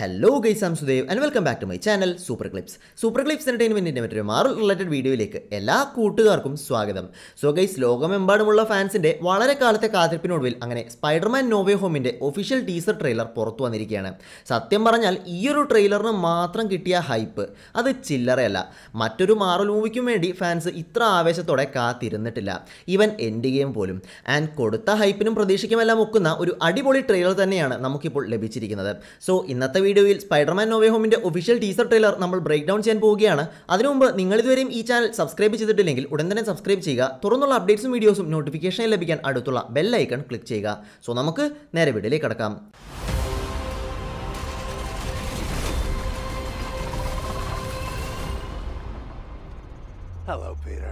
Hello guys am Sudev and welcome back to my channel super clips super clips എൻ്റർടൈൻമെൻറ്റിൻ്റെ മറ്റൊരു മാറൽ related വീഡിയോയിലേക്ക് എല്ലാ കൂട്ടുകാർക്കും സ്വാഗതം സോ ഗൈസ് ലോകമെമ്പാടുമുള്ള ഫാൻസിൻ്റെ വളരെ കാലത്തെ കാത്തിരിപ്പിനൊടുവിൽ അങ്ങനെ സ്പൈഡർമാൻ നോവേ ഹോമിൻ്റെ ഒഫീഷ്യൽ ടീസർ ട്രെയിലർ പുറത്തു വന്നിരിക്കുകയാണ് സത്യം പറഞ്ഞാൽ ഈ ഒരു ട്രെയിലറിന് മാത്രം കിട്ടിയ ഹൈപ്പ് അത് ചില്ലറയല്ല മറ്റൊരു മാറൽ മൂവിക്കും വേണ്ടി ഫാൻസ് ഇത്ര ആവേശത്തോടെ കാത്തിരുന്നിട്ടില്ല ഈവൻ എൻഡ് ഗെയിം പോലും ആൻഡ് കൊടുത്ത ഹൈപ്പിനും പ്രതീക്ഷിക്കുമെല്ലാം ഒക്കുന്ന ഒരു അടിപൊളി ട്രെയിലർ തന്നെയാണ് നമുക്കിപ്പോൾ ലഭിച്ചിരിക്കുന്നത് സോ ഇന്നത്തെ വീഡിയോയിൽ സ്പൈഡർമാൻ നോവേ ഹോമിന്റെ ഒഫീഷ്യൽ ടീസർ ട്രെയിലർ നമ്മൾ ബ്രേക്ക് ഡൗൺ ചെയ്യാൻ പോവുകയാണ് അതിനു മുമ്പ് നിങ്ങൾ ഇതുവരെയും ഈ ചാനൽ സബ്സ്ക്രൈബ് ചെയ്തിട്ടില്ലെങ്കിൽ ഉടൻ തന്നെ സബ്സ്ക്രൈബ് ചെയ്യുക തുറന്നുള്ള അപ്ഡേറ്റ്സും വീഡിയോസും നോട്ടിഫിക്കേഷൻ ലഭിക്കാൻ അടുത്തുള്ള ബെൽ ഐക്കൺ ക്ലിക്ക് ചെയ്യുക സോ നമുക്ക് നേരെ വീഡിയോയിലേക്ക് കടക്കാം Hello, Peter.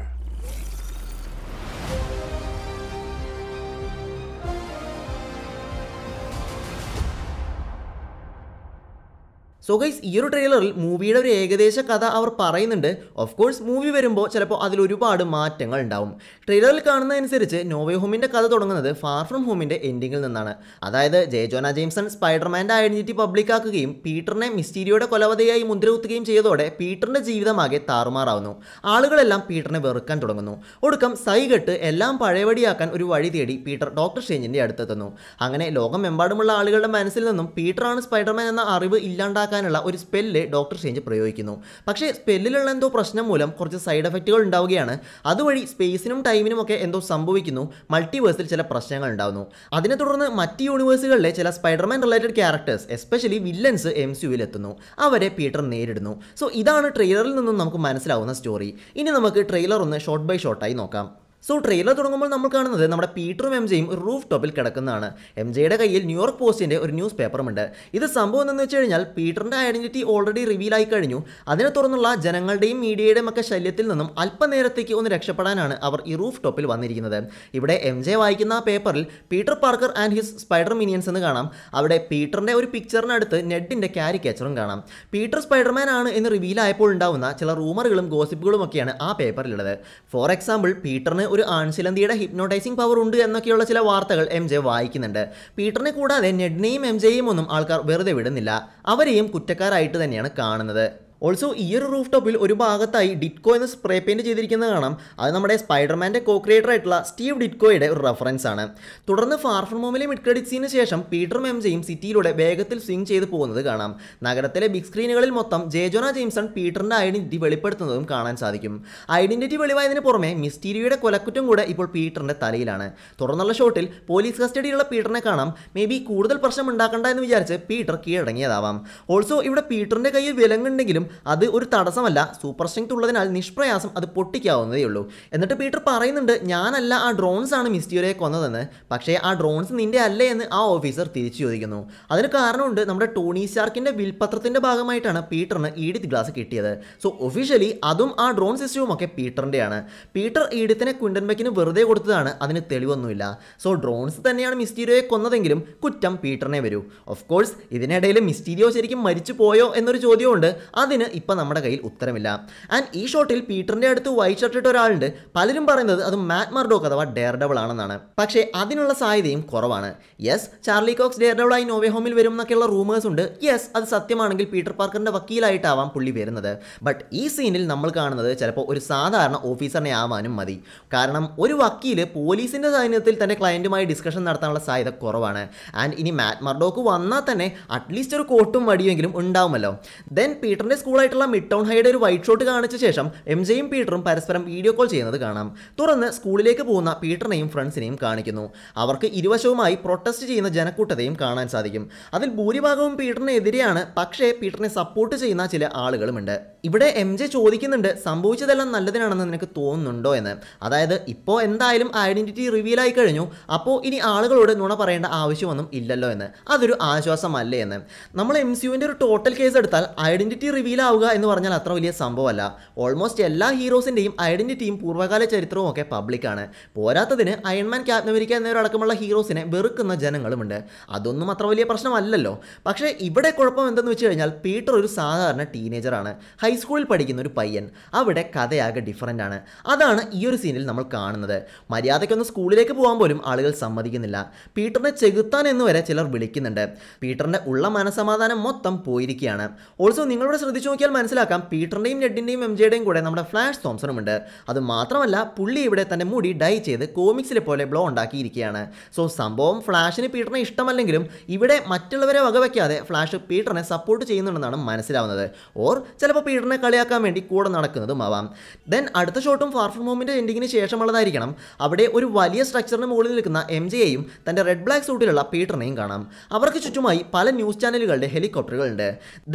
സോ ഗൈസ് ഈ ഒരു ട്രെയിലറിൽ മൂവിയുടെ ഒരു ഏകദേശ കഥ അവർ പറയുന്നുണ്ട് ഓഫ് കോഴ്സ് മൂവി വരുമ്പോൾ ചിലപ്പോൾ അതിൽ ഒരുപാട് മാറ്റങ്ങൾ ഉണ്ടാവും ട്രെയിലറിൽ കാണുന്നതനുസരിച്ച് നോവേ ഹോമിൻ്റെ കഥ തുടങ്ങുന്നത് ഫാർ ഫ്രം ഹോമിൻ്റെ എൻഡിങ്ങിൽ നിന്നാണ് അതായത് ജയജോന ജെയിംസൺ സ്പൈഡർമാൻ്റെ ഐഡൻറ്റിറ്റി പബ്ലിക്കാക്കുകയും പീറ്ററിനെ മിസ്റ്റീരിയോയുടെ കൊലവതയായി മുദ്രകുത്തുകയും ചെയ്തതോടെ പീറ്ററിൻ്റെ ജീവിതമാകെ താറുമാറാവുന്നു ആളുകളെല്ലാം പീറ്ററിനെ വെറുക്കാൻ തുടങ്ങുന്നു ഒടുക്കം സൈകെട്ട് എല്ലാം പഴയപടിയാക്കാൻ ഒരു വഴി തേടി പീറ്റർ ഡോക്ടർ ഷേഞ്ചിൻ്റെ അടുത്തെത്തുന്നു അങ്ങനെ ലോകമെമ്പാടുമുള്ള ആളുകളുടെ മനസ്സിൽ നിന്നും പീറ്ററാണ് സ്പൈഡർമാൻ എന്ന അറിവ് ഇല്ലാണ്ടാക്കുന്നത് ഇല്ലാതാക്കാനുള്ള ഒരു സ്പെല്ല് ഡോക്ടർ ചേഞ്ച് പ്രയോഗിക്കുന്നു പക്ഷേ സ്പെല്ലിലുള്ള എന്തോ പ്രശ്നം മൂലം കുറച്ച് സൈഡ് എഫക്റ്റുകൾ ഉണ്ടാവുകയാണ് അതുവഴി സ്പേസിനും ടൈമിനും ഒക്കെ എന്തോ സംഭവിക്കുന്നു മൾട്ടിവേഴ്സിൽ ചില പ്രശ്നങ്ങൾ ഉണ്ടാകുന്നു അതിനെ തുടർന്ന് മറ്റ് യൂണിവേഴ്സുകളിലെ ചില Spiderman related characters especially villains M സിയുവിൽ എത്തുന്നു അവരെ പീറ്റർ നേരിടുന്നു സോ ഇതാണ് ട്രെയിലറിൽ നിന്നും നമുക്ക് മനസ്സിലാവുന്ന സ്റ്റോറി ഇനി നമുക്ക് ട്രെയിലർ ഒന്ന് ഷോർട്ട് ബൈ ഷോർട്ടായി നോക്കാം സോ ട്രെയിലർ തുടങ്ങുമ്പോൾ നമ്മൾ കാണുന്നത് നമ്മുടെ പീറ്ററും എം ജെയും റൂഫ് ടോപ്പിൽ കിടക്കുന്നതാണ് എം ജെയുടെ കയ്യിൽ ന്യൂയോർക്ക് പോസ്റ്റിൻ്റെ ഒരു ന്യൂസ് പേപ്പറുമുണ്ട് ഇത് സംഭവം എന്ന് വെച്ച് കഴിഞ്ഞാൽ പീറ്ററിൻ്റെ ഐഡൻറ്റിറ്റി ഓൾറെഡി റിവീൽ ആയി കഴിഞ്ഞു അതിനെ തുടർന്നുള്ള ജനങ്ങളുടെയും മീഡിയയുടെയും ഒക്കെ ശല്യത്തിൽ നിന്നും അല്പനേരത്തേക്ക് ഒന്ന് രക്ഷപ്പെടാനാണ് അവർ ഈ റൂഫ് ടോപ്പിൽ വന്നിരിക്കുന്നത് ഇവിടെ എം ജെ വായിക്കുന്ന ആ പേപ്പറിൽ Peter Parker and his spider minions എന്ന് കാണാം അവിടെ പീറ്ററിൻ്റെ ഒരു പിക്ചറിനടുത്ത് നെഡിൻ്റെ കാരിക്കേച്ചറും കാണാം പീറ്റർ സ്പൈഡർമാൻ ആണ് എന്ന് റിവീൽ ആയപ്പോൾ ഉണ്ടാവുന്ന ചില റൂമറുകളും ഗോസിപ്പുകളും ഒക്കെയാണ് ആ പേപ്പറിലുള്ളത് ഫോർ എക്സാമ്പിൾ പീറ്ററിന് ഒരു ആൺശിലന്തിയുടെ ഹിപ്നോട്ടൈസിംഗ് പവർ ഉണ്ട് എന്നൊക്കെയുള്ള ചില വാർത്തകൾ എം ജെ വായിക്കുന്നുണ്ട് പീറ്ററിനെ കൂടാതെ നെഡ്നെയും എം ജെയും ഒന്നും ആൾക്കാർ വെറുതെ വിടുന്നില്ല അവരെയും കുറ്റക്കാരായിട്ട് തന്നെയാണ് കാണുന്നത് ഓൾസോ ഈ ഒരു റൂഫ് ടോപ്പിൽ ഒരു ഭാഗത്തായി ഡിറ്റ്കോ എന്ന് സ്പ്രേ പെയിൻറ്റ് ചെയ്തിരിക്കുന്നത് കാണാം അത് നമ്മുടെ സ്പൈഡർമാൻ്റെ കോ ക്രിയേറ്റർ ആയിട്ടുള്ള സ്റ്റീവ് ഡിറ്റ്കോയുടെ ഒരു റെഫറൻസ് ആണ് തുടർന്ന് ഫാർ മിഡ് ക്രെഡിറ്റ് സീന് ശേഷം പീറ്റർ മെംജയും സിറ്റിയിലൂടെ വേഗത്തിൽ സ്വിംഗ് ചെയ്ത് പോകുന്നത് കാണാം നഗരത്തിലെ ബിഗ് സ്ക്രീനുകളിൽ മൊത്തം ജേജോന ജെയിംസൺ പീറ്ററിൻ്റെ ഐഡൻറ്റിറ്റി വെളിപ്പെടുത്തുന്നതും കാണാൻ സാധിക്കും ഐഡൻറ്റിറ്റി വെളിവായതിന് പുറമെ മിസ്റ്റീരിയുടെ കൊലക്കുറ്റം കൂടെ ഇപ്പോൾ പീറ്ററിൻ്റെ തലയിലാണ് തുടർന്നുള്ള ഷോട്ടിൽ പോലീസ് കസ്റ്റഡിയിലുള്ള പീറ്ററിനെ കാണാം മേ ബി കൂടുതൽ പ്രശ്നം ഉണ്ടാക്കണ്ട എന്ന് വിചാരിച്ച് പീറ്റർ കീഴടങ്ങിയതാവാം ഓൾസോ ഇവിടെ പീറ്ററിൻ്റെ കയ്യിൽ വിലങ്ങുണ്ടെങ്കിലും അത് ഒരു തടസ്സമല്ല സൂപ്പർ സ്ട്രെങ്ത് ഉള്ളതിനാൽ നിഷ്പ്രയാസം അത് പൊട്ടിക്കാവുന്നതേ ഉള്ളൂ എന്നിട്ട് പീറ്റർ പറയുന്നുണ്ട് ഞാനല്ല ആ ഡ്രോൺസ് ആണ് മിസ്റ്റിയോയെ കൊന്നതെന്ന് പക്ഷേ ആ ഡ്രോൺസ് നിന്റെ അല്ലേ എന്ന് ആ ഓഫീസർ തിരിച്ചു ചോദിക്കുന്നു അതിന് കാരണമുണ്ട് നമ്മുടെ ടോണി സ്റ്റാർക്കിന്റെ വിൽപത്രത്തിന്റെ ഭാഗമായിട്ടാണ് പീറ്ററിന് ഈഡിത് ഗ്ലാസ് കിട്ടിയത് സോ ഒഫീഷ്യലി അതും ആ ഡ്രോൺ സിസ്റ്റവും ഒക്കെ പീറ്ററിന്റെയാണ് പീറ്റർ ഈഡിത്തിനെ കുണ്ടൻബക്കിന് വെറുതെ കൊടുത്തതാണ് അതിന് തെളിവൊന്നുമില്ല സോ ഡ്രോൺസ് തന്നെയാണ് മിസ്റ്റീരിയോയെ കൊന്നതെങ്കിലും കുറ്റം പീറ്ററിനെ വരൂ ഓഫ് കോഴ്സ് ഇതിനിടയിൽ മിസ്റ്റീരിയോ ശരിക്കും മരിച്ചു പോയോ എന്നൊരു ചോദ്യമുണ്ട് അതിന് ചോദ്യത്തിന് ഇപ്പം നമ്മുടെ കയ്യിൽ ഉത്തരമില്ല ആൻഡ് ഈ ഷോട്ടിൽ പീറ്ററിൻ്റെ അടുത്ത് വൈറ്റ് ഷർട്ട് ഇട്ട ഒരാളുണ്ട് പലരും പറയുന്നത് അത് മാറ്റ് മർഡോക്ക് അഥവാ ഡെയർ ഡബിൾ ആണെന്നാണ് പക്ഷേ അതിനുള്ള സാധ്യതയും കുറവാണ് yes Charlie Cox Daredevil ആയി നോവേ ഹോമിൽ വരും എന്നൊക്കെയുള്ള റൂമേഴ്സ് ഉണ്ട് യെസ് അത് സത്യമാണെങ്കിൽ പീറ്റർ പാർക്കറിൻ്റെ വക്കീലായിട്ടാവാം പുള്ളി വരുന്നത് ബട്ട് ഈ സീനിൽ നമ്മൾ കാണുന്നത് ചിലപ്പോൾ ഒരു സാധാരണ ഓഫീസറിനെ ആവാനും മതി കാരണം ഒരു വക്കീൽ പോലീസിൻ്റെ സൈന്യത്തിൽ തൻ്റെ ക്ലയൻറ്റുമായി ഡിസ്കഷൻ നടത്താനുള്ള സാധ്യത കുറവാണ് ആൻഡ് ഇനി മാറ്റ് മർഡോക്ക് വന്നാൽ തന്നെ അറ്റ്ലീസ്റ്റ് ഒരു കോട്ടും വടിയെങ്കിലും ഉണ്ടാവുമല്ലോ ദെൻ പീറ്ററിൻ്റെ കൂളായിട്ടുള്ള മിഡ് ടൗൺ ഹൈഡ് ഒരു വൈറ്റ് ഷോട്ട് കാണിച്ച ശേഷം എം ജെയും പീറ്ററും പരസ്പരം വീഡിയോ കോൾ ചെയ്യുന്നത് കാണാം തുറന്ന് സ്കൂളിലേക്ക് പോകുന്ന പീറ്ററിനെയും ഫ്രണ്ട്സിനെയും കാണിക്കുന്നു അവർക്ക് ഇരുവശവുമായി പ്രൊട്ടസ്റ്റ് ചെയ്യുന്ന ജനക്കൂട്ടതയും കാണാൻ സാധിക്കും അതിൽ ഭൂരിഭാഗവും പീറ്ററിനെതിരെയാണ് പക്ഷേ പീറ്ററിനെ സപ്പോർട്ട് ചെയ്യുന്ന ചില ആളുകളുമുണ്ട് ഇവിടെ എം ജെ ചോദിക്കുന്നുണ്ട് സംഭവിച്ചതെല്ലാം നല്ലതിനാണെന്ന് നിനക്ക് തോന്നുന്നുണ്ടോ എന്ന് അതായത് ഇപ്പോൾ എന്തായാലും ഐഡന്റിറ്റി റിവീൽ ആയി കഴിഞ്ഞു അപ്പോൾ ഇനി ആളുകളോട് നുണ പറയേണ്ട ആവശ്യമൊന്നും ഇല്ലല്ലോ എന്ന് അതൊരു ആശ്വാസമല്ലേ എന്ന് നമ്മൾ എം സിയുവിൻ്റെ ഒരു ടോട്ടൽ കേസ് എടുത്താൽ ഐഡന്റിറ്റി റിവീൽ ആവുക എന്ന് പറഞ്ഞാൽ അത്ര വലിയ സംഭവമല്ല ഓൾമോസ്റ്റ് എല്ലാ ഹീറോസിൻ്റെയും ഐഡൻറ്റിറ്റിയും പൂർവ്വകാല ചരിത്രവും ഒക്കെ പബ്ലിക്കാണ് പോരാത്തതിന് അയൺമാൻ ക്യാപ്റ്റൻ അമേരിക്ക എന്നിവരടക്കമുള്ള ഹീറോസിനെ വെറുക്കുന്ന ജനങ്ങളുമുണ്ട് അതൊന്നും അത്ര വലിയ പ്രശ്നമല്ലല്ലോ പക്ഷേ ഇവിടെ കുഴപ്പം എന്തെന്ന് വെച്ച് കഴിഞ്ഞാൽ പീറ്റർ ഒരു സാധാരണ ടീനേജറാണ് ഹൈസ്കൂളിൽ പഠിക്കുന്ന ഒരു പയ്യൻ അവിടെ കഥയാകെ ഡിഫറൻ്റ് ആണ് അതാണ് ഈ ഒരു സീനിൽ നമ്മൾ കാണുന്നത് മര്യാദയ്ക്കൊന്ന് സ്കൂളിലേക്ക് പോകാൻ പോലും ആളുകൾ സമ്മതിക്കുന്നില്ല പീറ്ററിനെ ചെകുത്താൻ എന്ന് വരെ ചിലർ വിളിക്കുന്നുണ്ട് പീറ്ററിൻ്റെ ഉള്ള മനസമാധാനം മൊത്തം പോയിരിക്കുകയാണ് ഓൾസോ നിങ്ങളുടെ ശ്രദ്ധിച്ചു പിടിച്ചു നോക്കിയാൽ മനസ്സിലാക്കാം പീറ്ററിൻ്റെയും നെഡിൻ്റെയും എം ജെയുടെയും കൂടെ നമ്മുടെ ഫ്ലാഷ് തോംസണും ഉണ്ട് അത് മാത്രമല്ല പുള്ളി ഇവിടെ തന്നെ മുടി ഡൈ ചെയ്ത് കോമിക്സിലെ പോലെ ബ്ലോ ഉണ്ടാക്കിയിരിക്കുകയാണ് സോ സംഭവം ഫ്ലാഷിന് പീറ്ററിനെ ഇഷ്ടമല്ലെങ്കിലും ഇവിടെ മറ്റുള്ളവരെ വകവയ്ക്കാതെ ഫ്ലാഷ് പീറ്ററിനെ സപ്പോർട്ട് ചെയ്യുന്നുണ്ടെന്നാണ് മനസ്സിലാവുന്നത് ഓർ ചിലപ്പോൾ പീറ്ററിനെ കളിയാക്കാൻ വേണ്ടി കൂടെ നടക്കുന്നതും ആവാം ദെൻ അടുത്ത ഷോട്ടും ഫാർ ഫ്രം ഹോമിൻ്റെ എൻഡിങ്ങിന് ശേഷമുള്ളതായിരിക്കണം അവിടെ ഒരു വലിയ സ്ട്രക്ചറിന് മുകളിൽ നിൽക്കുന്ന എം ജെയെയും തൻ്റെ റെഡ് ബ്ലാക്ക് സൂട്ടിലുള്ള പീറ്ററിനെയും കാണാം അവർക്ക് ചുറ്റുമായി പല ന്യൂസ് ചാനലുകളുടെ ഹെലികോപ്റ്ററുകളുണ്ട്